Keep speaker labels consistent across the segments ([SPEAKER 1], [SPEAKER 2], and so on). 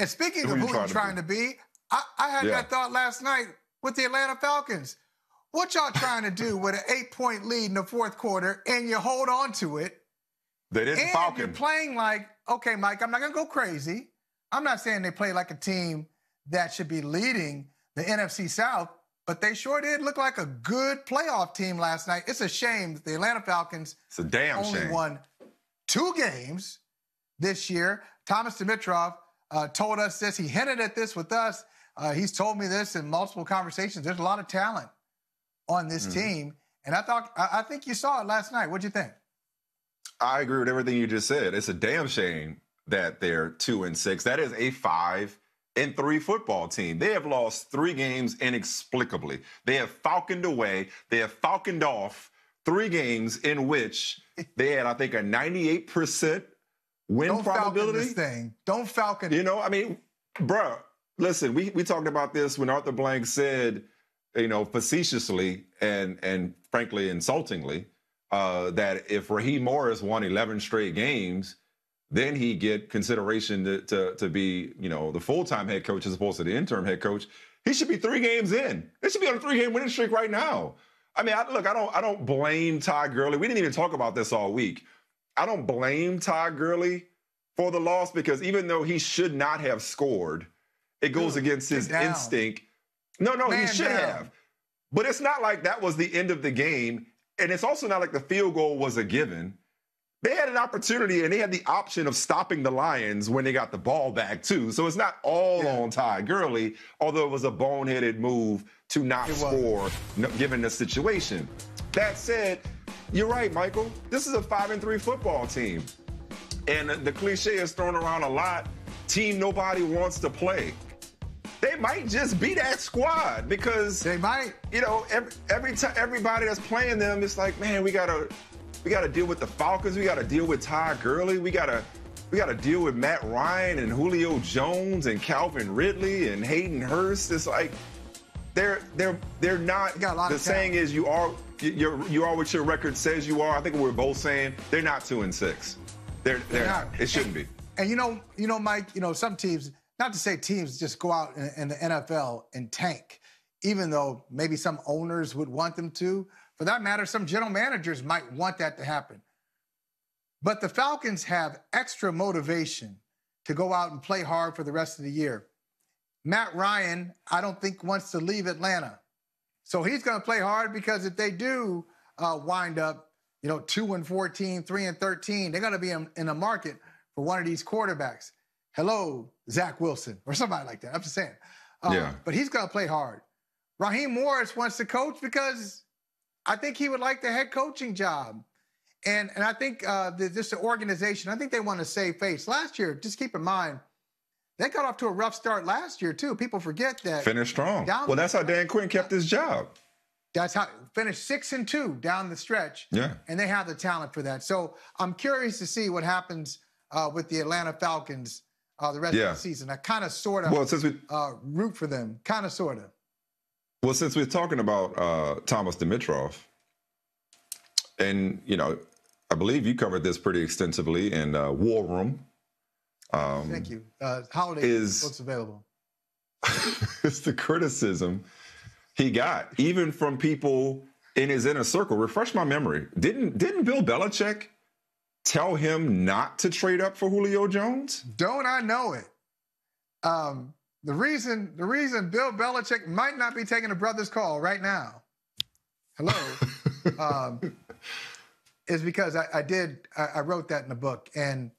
[SPEAKER 1] And speaking who of who you're trying, trying to, be? to be, I, I had yeah. that thought last night with the Atlanta Falcons. What y'all trying to do with an eight point lead in the fourth quarter and you hold on to it? They didn't and Falcon. You're playing like, okay, Mike, I'm not going to go crazy. I'm not saying they play like a team that should be leading the NFC South, but they sure did look like a good playoff team last night. It's a shame that the Atlanta Falcons it's a damn only shame. won two games this year. Thomas Dimitrov uh, told us this. He hinted at this with us. Uh, he's told me this in multiple conversations. There's a lot of talent on this mm-hmm. team, and I thought I, I think you saw it last night. What'd you think?
[SPEAKER 2] I agree with everything you just said. It's a damn shame that they're two and six. That is a five and three football team. They have lost three games inexplicably. They have falconed away. They have falconed off three games in which they had, I think, a 98% win don't probability. Falcon this thing. Don't Falcon. You know, I mean, bro, listen, we, we talked about this when Arthur Blank said, you know, facetiously and and frankly insultingly, uh, that if Raheem Morris won 11 straight games, then he get consideration to, to, to be, you know, the full-time head coach as opposed to the interim head coach. He should be three games in. They should be on a three-game winning streak right now. I mean, I, look, I don't, I don't blame Todd Gurley. We didn't even talk about this all week. I don't blame Todd Gurley for the loss because even though he should not have scored, it goes against his down. instinct. No, no, Man, he should down. have. But it's not like that was the end of the game. And it's also not like the field goal was a given. They had an opportunity and they had the option of stopping the Lions when they got the ball back, too. So it's not all yeah. on Ty Gurley, although it was a boneheaded move to not it score was. given the situation. That said, you're right, Michael. This is a five and three football team. And the cliche is thrown around a lot team nobody wants to play. They might just be that squad because they might. You know, every, every time everybody that's playing them, it's like, man, we gotta we gotta deal with the Falcons, we gotta deal with Ty Gurley, we gotta we gotta deal with Matt Ryan and Julio Jones and Calvin Ridley and Hayden Hurst. It's like they're they're they're
[SPEAKER 1] not. the saying
[SPEAKER 2] is you are you're you are what your record says you are. I think we're both saying they're not two and six. They're they're, they're not. It shouldn't and, be.
[SPEAKER 1] And you know you know Mike you know some teams not to say teams just go out in, in the NFL and tank, even though maybe some owners would want them to. For that matter, some general managers might want that to happen. But the Falcons have extra motivation to go out and play hard for the rest of the year Matt Ryan, I don't think, wants to leave Atlanta. So he's going to play hard because if they do uh, wind up, you know, 2 and 14, 3 and 13, they're going to be in, in the market for one of these quarterbacks. Hello, Zach Wilson or somebody like that. I'm just saying. Uh, yeah. But he's going to play hard. Raheem Morris wants to coach because I think he would like the head coaching job. And, and I think uh, this organization, I think they want to save face. Last year, just keep in mind, they got off to a rough start last year too. People forget that. Finished strong. well,
[SPEAKER 2] that's how Dan Quinn kept his job.
[SPEAKER 1] That's how finished six and two down the stretch. Yeah. And they have the talent for that. So I'm curious to see what happens uh, with the Atlanta Falcons uh, the rest yeah. of the season. I kind of sort of well, since we, uh, root for them, kind of sort of.
[SPEAKER 2] Well, since we're talking about uh, Thomas Dimitrov, and you know, I believe you covered this pretty extensively in uh, War Room um,
[SPEAKER 1] Thank you. Uh, Holiday is what's available.
[SPEAKER 2] it's the criticism he got, even from people in his inner circle. Refresh my memory. Didn't didn't Bill Belichick
[SPEAKER 1] tell him not to trade up for Julio Jones? Don't I know it? Um, the reason the reason Bill Belichick might not be taking a brother's call right now. Hello. um, is because I, I did I, I wrote that in the book and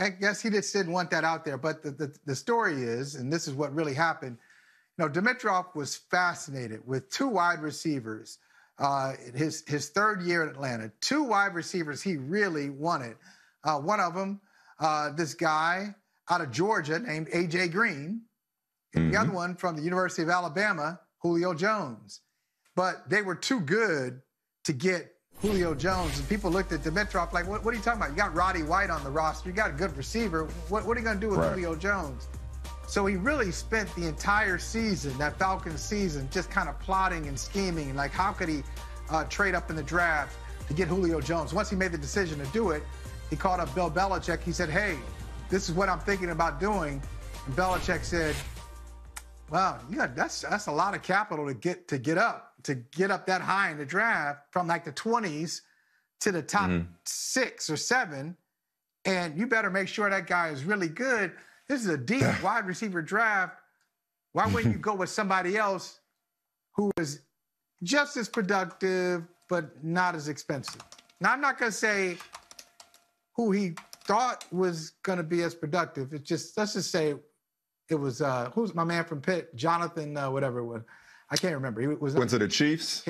[SPEAKER 1] I guess he just didn't want that out there. But the, the, the story is, and this is what really happened, you know, Dimitrov was fascinated with two wide receivers uh, his, his third year in Atlanta. Two wide receivers he really wanted. Uh, one of them, uh, this guy out of Georgia named A.J. Green, and mm-hmm. the other mm-hmm. one from the University of Alabama, Julio Jones. But they were too good to get Julio Jones, and people looked at Dimitrov like, what, what, are you talking about? You got Roddy White on the roster. You got a good receiver. What, what are you going to do with right. Julio Jones? So he really spent the entire season, that Falcons season, just kind of plotting and scheming. Like, how could he uh, trade up in the draft to get Julio Jones? Once he made the decision to do it, he called up Bill Belichick. He said, hey, this is what I'm thinking about doing. And Belichick said, wow, you got, that's, that's a lot of capital to get, to get up to get up that high in the draft from like the 20s to the top mm-hmm. six or seven. And you better make sure that guy is really good. This is a deep wide receiver draft. Why wouldn't you go with somebody else who is just as productive, but not as expensive? Now, I'm not going to say who he thought was going to be as productive. It's just, let's just say it was, uh, who's my man from Pitt? Jonathan, uh, whatever it was. I can't remember. He was went to the Chiefs.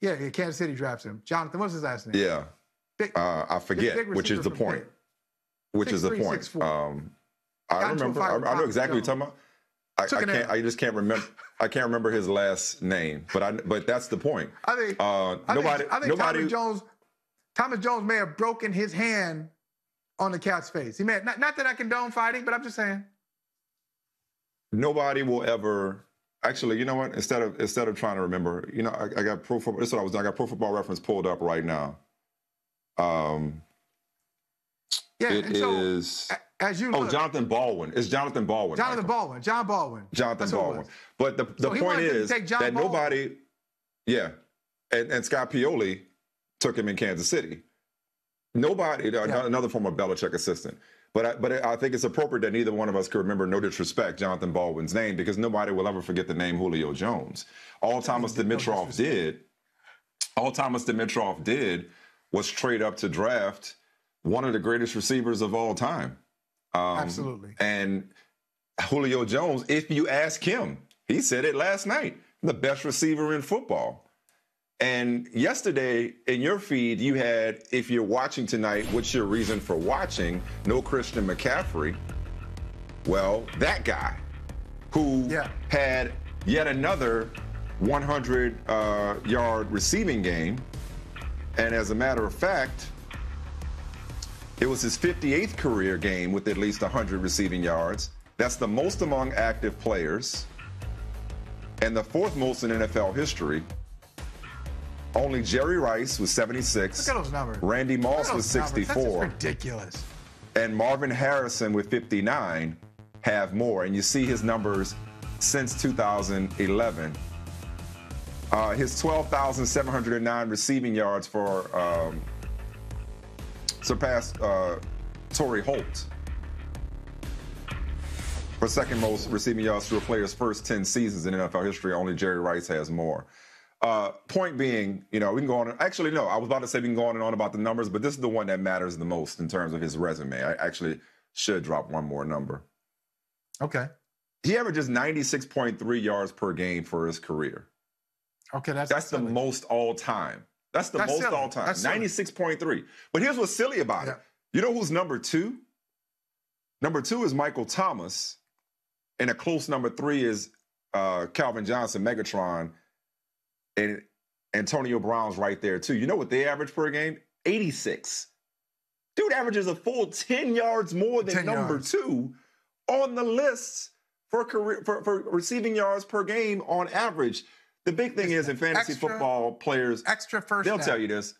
[SPEAKER 1] Yeah, Kansas City drafts him. Jonathan, what's his last name? Yeah, big,
[SPEAKER 2] uh, I forget, which is the point. Pitt.
[SPEAKER 1] Which six, is the three, point. Six,
[SPEAKER 2] um, I remember. I, I, know exactly what you're talking about. I, I can't. I just can't remember. I can't remember his last name, but I. But that's the point. I think. Uh, I nobody. Think, I think nobody, Thomas Jones.
[SPEAKER 1] Thomas Jones may have broken his hand on the cat's face. He may. Not, not that I condone fighting, but I'm just saying.
[SPEAKER 2] Nobody will ever Actually, you know what? Instead of instead of trying to remember, you know, I, I got pro football. This is what I was doing. I got pro football reference pulled up right now. Um, yeah, it so, is. As you oh, Jonathan Baldwin. It's Jonathan Baldwin. Jonathan
[SPEAKER 1] Michael. Baldwin. John Baldwin. Jonathan Baldwin.
[SPEAKER 2] But the, the so point is that Baldwin. nobody. Yeah, and and Scott Pioli took him in Kansas City. Nobody. Yeah. Another former Belichick assistant. But I, but I think it's appropriate that neither one of us could remember, no disrespect, Jonathan Baldwin's name because nobody will ever forget the name Julio Jones. All Thomas Dimitrov did, all Thomas Dimitrov did was trade up to draft one of the greatest receivers of all time. Um, Absolutely. And Julio Jones, if you ask him, he said it last night, the best receiver in football. And yesterday in your feed, you had, if you're watching tonight, what's your reason for watching? No Christian McCaffrey. Well, that guy who yeah. had yet another 100 uh, yard receiving game. And as a matter of fact, it was his 58th career game with at least 100 receiving yards. That's the most among active players and the fourth most in NFL history. Only Jerry Rice was 76. Look at those numbers. Randy Moss was 64. ridiculous. And Marvin Harrison with 59 have more. And you see his numbers since 2011. Uh, his 12,709 receiving yards for um, surpassed uh, Torrey Holt for second most receiving yards through a player's first 10 seasons in NFL history. Only Jerry Rice has more. Uh, point being, you know, we can go on. Actually, no, I was about to say we can go on and on about the numbers, but this is the one that matters the most in terms of his resume. I actually should drop one more number. Okay. He averages 96.3 yards per game for his career. Okay, that's that's the most all time. That's the that's most all time. 96.3. But here's what's silly about yeah. it. You know who's number two? Number two is Michael Thomas, and a close number three is uh, Calvin Johnson, Megatron and Antonio Brown's right there too. You know what they average per game? 86. Dude averages a full 10 yards more than number yards. two on the list for career for, for receiving yards per game on average. The big thing it's is in fantasy extra, football players extra first they'll tell you this.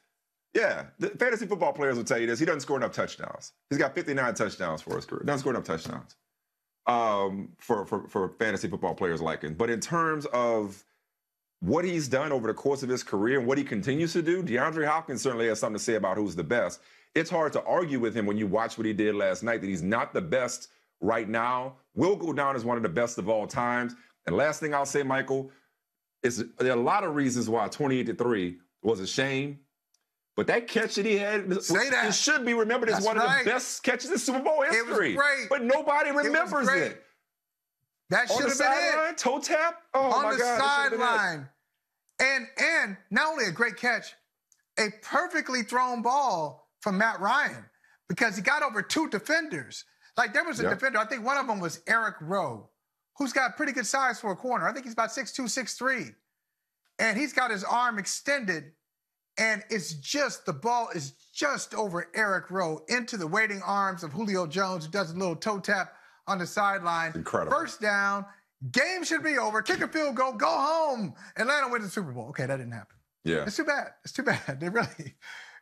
[SPEAKER 2] Yeah, the fantasy football players will tell you this. He doesn't score enough touchdowns. He's got 59 touchdowns for his career. Doesn't score enough touchdowns um, for, for for fantasy football players like him. But in terms of what he's done over the course of his career and what he continues to do, DeAndre Hopkins certainly has something to say about who's the best. It's hard to argue with him when you watch what he did last night that he's not the best right now. Will go down as one of the best of all times. And last thing I'll say, Michael, is there are a lot of reasons why 28 to 3 was a shame. But that catch that he had, Say that. it should be remembered as one right. of the best catches in Super Bowl history. It was great. But nobody remembers it.
[SPEAKER 1] Oh, that should have been sideline, it. Toe tap. Oh on the sideline. And and not only a great catch, a perfectly thrown ball from Matt Ryan because he got over two defenders. Like there was a yep. defender, I think one of them was Eric Rowe, who's got pretty good size for a corner. I think he's about six two, six three, And he's got his arm extended. And it's just the ball is just over Eric Rowe into the waiting arms of Julio Jones, who does a little toe tap on the sideline. Incredible. First down. Game should be over. Kick a field goal. Go home. Atlanta win the Super Bowl. Okay, that didn't happen. Yeah. It's too bad. It's too bad. They really,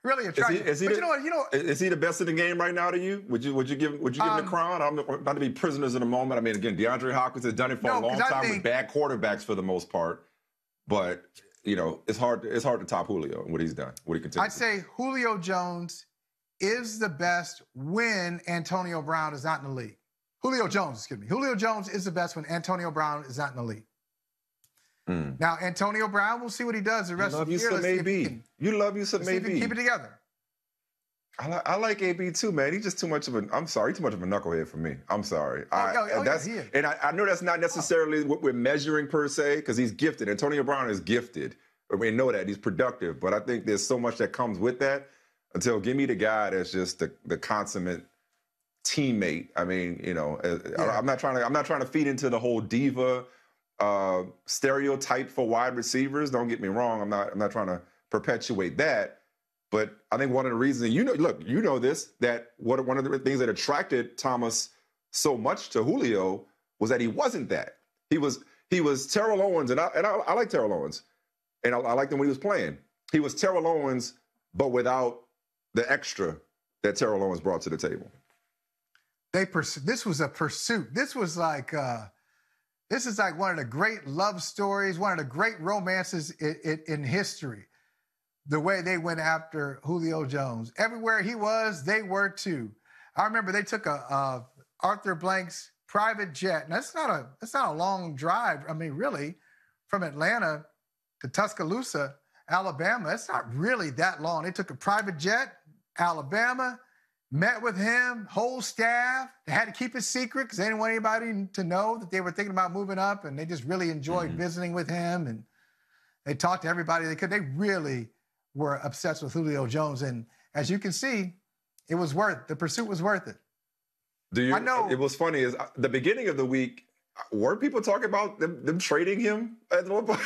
[SPEAKER 1] really attractive. Is he, is he but the, you know what?
[SPEAKER 2] You know, is he the best in the game right now to you? Would you would you give would you give um, him the um, crown? I'm about to be prisoners in a moment. I mean, again, DeAndre Hopkins has done it for no, a long time think, with bad quarterbacks for the most part, but you know, it's hard to, it's hard to top Julio and what he's done. What he continues. I'd
[SPEAKER 1] say Julio Jones is the best when Antonio Brown is not in the league. Julio Jones, excuse me. Julio Jones is the best when Antonio Brown is not in the league. Mm. Now, Antonio Brown, we'll see what he does the rest of the year. Some AB. you love you some AB. keep it together.
[SPEAKER 2] I, li- I, like AB too, man. He's just too much of a. I'm sorry, too much of a knucklehead for me. I'm sorry. Oh, I, oh, that's, yeah, and I, I, know that's not oh. necessarily what we're measuring per se, because he's gifted. Antonio Brown is gifted. We know that he's productive, but I think there's so much that comes with that. Until give me the guy that's just the, the consummate teammate. I mean, you know, uh, uh, yeah. I'm not trying to I'm not trying to feed into the whole diva uh, stereotype for wide receivers. Don't get me wrong. I'm not I'm not trying to perpetuate that. But I think one of the reasons you know, look, you know this that what one of the things that attracted Thomas so much to Julio was that he wasn't that. He was he was Terrell Owens, and I and I, I like Terrell Owens, and I, I liked him when he was playing. He was Terrell Owens, but without the extra that Terrell Owens brought to the table.
[SPEAKER 1] They pers- this was a pursuit. This was like uh, this is like one of the great love stories, one of the great romances in, in, in history. The way they went after Julio Jones, everywhere he was, they were too. I remember they took a, a Arthur Blank's private jet. and that's not a that's not a long drive. I mean, really, from Atlanta to Tuscaloosa, Alabama, it's not really that long. They took a private jet, Alabama, met with him, whole staff. They had to keep it secret because they didn't want anybody to know that they were thinking about moving up, and they just really enjoyed mm-hmm. visiting with him. And they talked to everybody they could. They really were obsessed with Julio Jones, and as you can see, it was worth the pursuit was worth it.
[SPEAKER 2] Do you? I know it was funny. Is uh, the beginning of the week were people talking about them, them trading him at one point?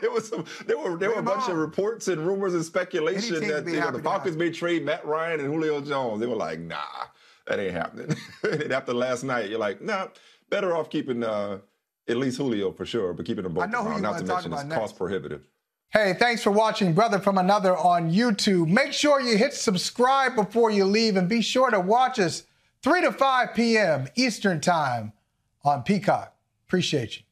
[SPEAKER 2] there was some, there were there Bring were a bunch on. of reports and rumors and speculation that you know, the Falcons may trade Matt Ryan and Julio Jones. They were like, nah, that ain't happening. and after last night, you're like, nah, better off keeping uh, at least Julio for sure, but keeping them both around. Not to mention it's next. cost prohibitive.
[SPEAKER 1] Hey, thanks for watching Brother from Another on YouTube. Make sure you hit subscribe before you leave and be sure to watch us 3 to 5 p.m. Eastern Time on Peacock. Appreciate you.